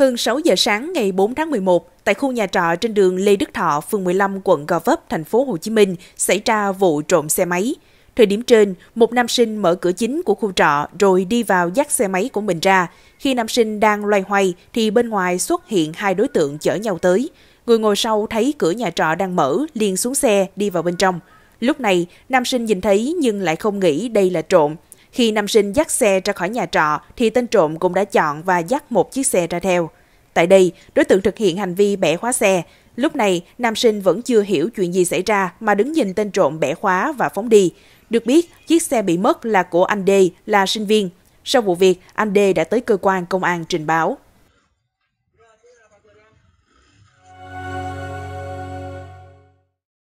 Hơn 6 giờ sáng ngày 4 tháng 11, tại khu nhà trọ trên đường Lê Đức Thọ, phường 15, quận Gò Vấp, thành phố Hồ Chí Minh xảy ra vụ trộm xe máy. Thời điểm trên, một nam sinh mở cửa chính của khu trọ rồi đi vào dắt xe máy của mình ra. Khi nam sinh đang loay hoay thì bên ngoài xuất hiện hai đối tượng chở nhau tới. Người ngồi sau thấy cửa nhà trọ đang mở, liền xuống xe đi vào bên trong. Lúc này, nam sinh nhìn thấy nhưng lại không nghĩ đây là trộm. Khi nam sinh dắt xe ra khỏi nhà trọ thì tên trộm cũng đã chọn và dắt một chiếc xe ra theo. Tại đây, đối tượng thực hiện hành vi bẻ khóa xe. Lúc này, nam sinh vẫn chưa hiểu chuyện gì xảy ra mà đứng nhìn tên trộm bẻ khóa và phóng đi. Được biết, chiếc xe bị mất là của anh D, là sinh viên. Sau vụ việc, anh D đã tới cơ quan công an trình báo.